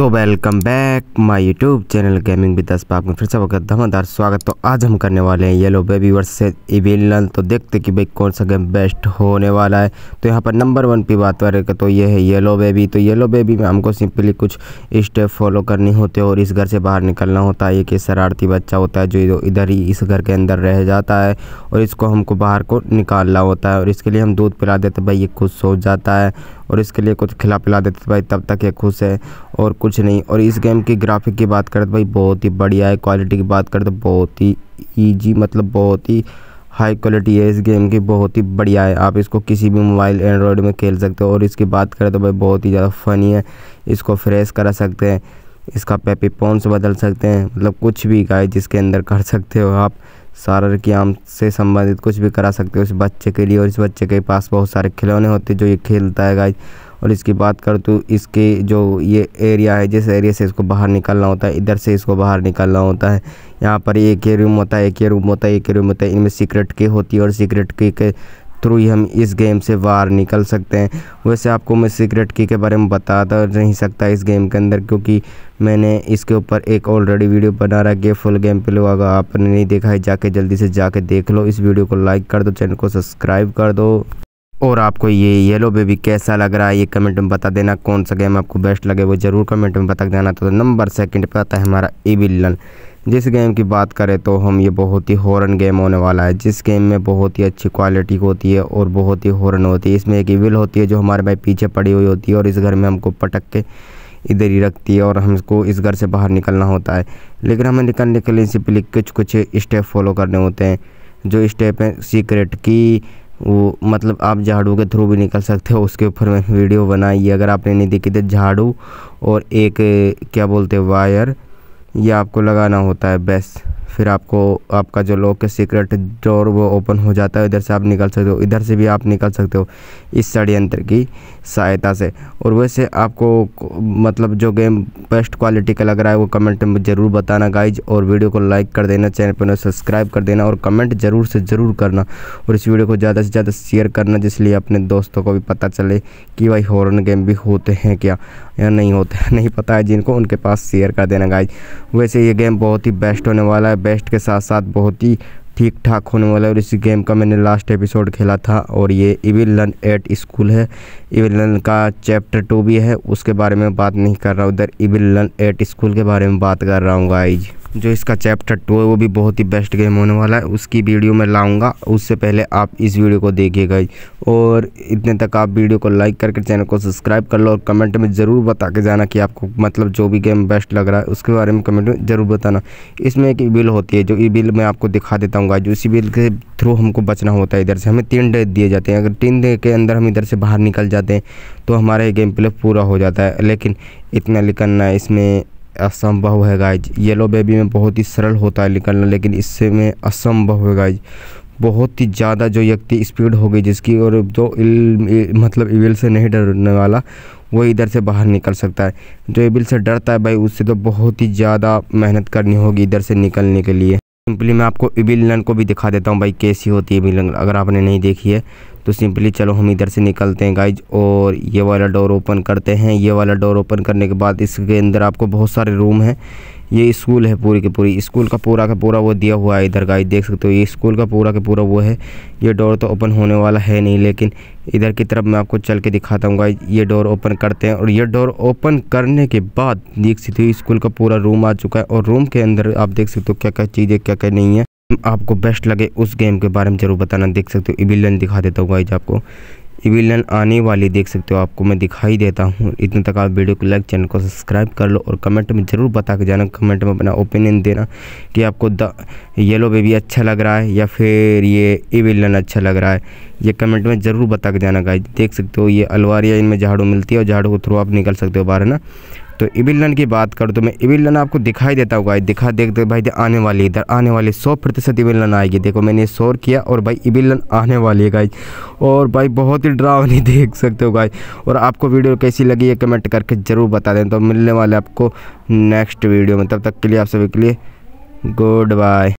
तो welcome back my YouTube channel gaming with दस पाक में फिर से वक्त धमादार स्वागत तो आज हम करने वाले हैं येलो बेबी वर्सेस इविलन तो देखते कि भाई कौन सा गेम बेस्ट होने वाला है तो यहाँ पर नंबर वन पे बात करें तो ये है येलो बेबी तो येलो बेबी में हमको सिंपली कुछ स्टेप फॉलो करनी होते और इस घर से बाहर निकलना होता है एक शरारती बच्चा होता है जो इधर ही इस घर के अंदर रह जाता है और इसको हमको बाहर को निकालना होता है और इसके लिए हम दूध पिला देते भाई ये खुद सोच जाता है और इसके लिए कुछ खिला पिला देते थे भाई तब तक ये खुश है और कुछ नहीं और इस गेम की ग्राफिक की बात करें तो भाई बहुत ही बढ़िया है क्वालिटी की बात करें तो बहुत ही ईजी मतलब बहुत ही हाई क्वालिटी है इस गेम की बहुत ही बढ़िया है आप इसको किसी भी मोबाइल एंड्रॉयड में खेल सकते हो और इसकी बात करें तो भाई बहुत ही ज़्यादा फ़नी है इसको फ्रेश करा सकते हैं इसका पेपी पॉन्स बदल सकते हैं मतलब कुछ भी गाय जिसके अंदर कर सकते हो आप शारीरिक से संबंधित कुछ भी करा सकते हो इस बच्चे के लिए और इस बच्चे के पास बहुत सारे खिलौने होते जो ये खेलता है गाइज और इसकी बात कर तो इसके जो ये एरिया है जिस एरिया से इसको बाहर निकलना होता है इधर से इसको बाहर निकलना होता है यहाँ पर एक ही रूम होता है एक ही रूम होता है एक ही रूम होता है इनमें सीक्रेट की होती है और सीक्रेट की के थ्रू ही हम इस गेम से बाहर निकल सकते हैं वैसे आपको मैं सीक्रेट की के बारे में बता तो नहीं सकता इस गेम के अंदर क्योंकि मैंने इसके ऊपर एक ऑलरेडी वीडियो बना रखी है फुल गेम लो अगर आपने नहीं देखा है जाके जल्दी से जाके देख लो इस वीडियो को लाइक कर दो चैनल को सब्सक्राइब कर दो और आपको ये येलो बेबी कैसा लग रहा है ये कमेंट में बता देना कौन सा गेम आपको बेस्ट लगे वो ज़रूर कमेंट में बता देना तो नंबर सेकंड पे आता है हमारा ई बिल्लन जिस गेम की बात करें तो हम ये बहुत ही हॉरन गेम होने वाला है जिस गेम में बहुत ही अच्छी क्वालिटी होती है और बहुत ही हॉरन होती है इसमें एक विल होती है जो हमारे भाई पीछे पड़ी हुई होती है और इस घर में हमको पटक के इधर ही रखती है और हमको इस घर से बाहर निकलना होता है लेकिन हमें निकलने के लिए सिंपली कुछ कुछ स्टेप फॉलो करने होते हैं जो स्टेप हैं सीक्रेट की वो मतलब आप झाड़ू के थ्रू भी निकल सकते हो उसके ऊपर मैं वीडियो बनाई अगर आपने नहीं देखी तो झाड़ू और एक क्या बोलते वायर ये आपको लगाना होता है बेस फिर आपको आपका जो लॉक के सीक्रेट डोर वो ओपन हो जाता है इधर से आप निकल सकते हो इधर से भी आप निकल सकते हो इस षडयंत्र की सहायता से और वैसे आपको मतलब जो गेम बेस्ट क्वालिटी का लग रहा है वो कमेंट में ज़रूर बताना गाइज और वीडियो को लाइक कर देना चैनल पर सब्सक्राइब कर देना और कमेंट ज़रूर से ज़रूर करना और इस वीडियो को ज़्यादा से ज़्यादा शेयर करना जिसलिए अपने दोस्तों को भी पता चले कि भाई हॉर्न गेम भी होते हैं क्या या नहीं होते हैं नहीं पता है जिनको उनके पास शेयर कर देना गाइज वैसे ये गेम बहुत ही बेस्ट होने वाला है बेस्ट के साथ साथ बहुत ही ठीक ठाक होने वाला है और इस गेम का मैंने लास्ट एपिसोड खेला था और ये इविल लन एट स्कूल है इविल लन का चैप्टर टू भी है उसके बारे में बात नहीं कर रहा उधर इविल लन एट स्कूल के बारे में बात कर रहा हूँ गाइज जो इसका चैप्टर टू है वो भी बहुत ही बेस्ट गेम होने वाला है उसकी वीडियो मैं लाऊंगा उससे पहले आप इस वीडियो को देखिएगा और इतने तक आप वीडियो को लाइक करके चैनल को सब्सक्राइब कर लो और कमेंट में ज़रूर बता के जाना कि आपको मतलब जो भी गेम बेस्ट लग रहा है उसके बारे में कमेंट में ज़रूर बताना इसमें एक बिल होती है जो ई बिल मैं आपको दिखा देता हूँ जो इसी बिल के थ्रू हमको बचना होता है इधर से हमें तीन डे दिए जाते हैं अगर तीन डे के अंदर हम इधर से बाहर निकल जाते हैं तो हमारा ये गेम प्ले पूरा हो जाता है लेकिन इतना लिखना इसमें असंभव है गाइज येलो बेबी में बहुत ही सरल होता है निकलना लेकिन इससे में असंभव है गाइज बहुत ही ज़्यादा जो व्यक्ति स्पीड हो गई जिसकी और जो इल, मतलब इविल से नहीं डरने वाला वो इधर से बाहर निकल सकता है जो इविल से डरता है भाई उससे तो बहुत ही ज़्यादा मेहनत करनी होगी इधर से निकलने के लिए सिंपली मैं आपको इबिल लन को भी दिखा देता हूँ भाई कैसी होती है इबिल अगर आपने नहीं देखी है तो सिंपली चलो हम इधर से निकलते हैं गाइज और ये वाला डोर ओपन करते हैं ये वाला डोर ओपन करने के बाद इसके अंदर आपको बहुत सारे रूम हैं ये स्कूल है पूरी की पूरी स्कूल का पूरा का पूरा वो दिया हुआ है इधर गाइस देख सकते हो ये स्कूल का पूरा का पूरा वो है ये डोर तो ओपन होने वाला है नहीं लेकिन इधर की तरफ मैं आपको चल के दिखाता हूँ गाइज ये डोर ओपन करते हैं और ये डोर ओपन करने के बाद देख सकते हो स्कूल का पूरा रूम आ चुका है और रूम के अंदर आप देख सकते हो क्या क्या चीज़ें क्या क्या नहीं है आपको बेस्ट लगे उस गेम के बारे में जरूर बताना देख सकते हो इविलन दिखा देता हूँ गाइज आपको इविलन आने वाली देख सकते हो आपको मैं दिखाई देता हूँ इतने तक आप वीडियो को लाइक चैनल को सब्सक्राइब कर लो और कमेंट में ज़रूर बता के जाना कमेंट में अपना ओपिनियन देना कि आपको द येलो बेबी अच्छा लग रहा है या फिर ये इविलन अच्छा लग रहा है ये कमेंट में ज़रूर बता के जाना गाइज देख सकते हो ये अलवारियाँ इनमें झाड़ू मिलती है और झाड़ू के थ्रू आप निकल सकते हो बाहर है ना तो इबिलन की बात करूँ तो मैं इबिलन आपको दिखाई देता हूँ गाइस दिखा देख दे भाई दे आने वाली इधर आने वाली सौ प्रतिशत इबिलन आएगी देखो मैंने शोर किया और भाई इबिलन आने वाली है गाइस और भाई बहुत ही ड्रावनी देख सकते हो गाइस और आपको वीडियो कैसी लगी है कमेंट करके ज़रूर बता दें तो मिलने वाले आपको नेक्स्ट वीडियो में तब तक के लिए आप सभी के लिए गुड बाय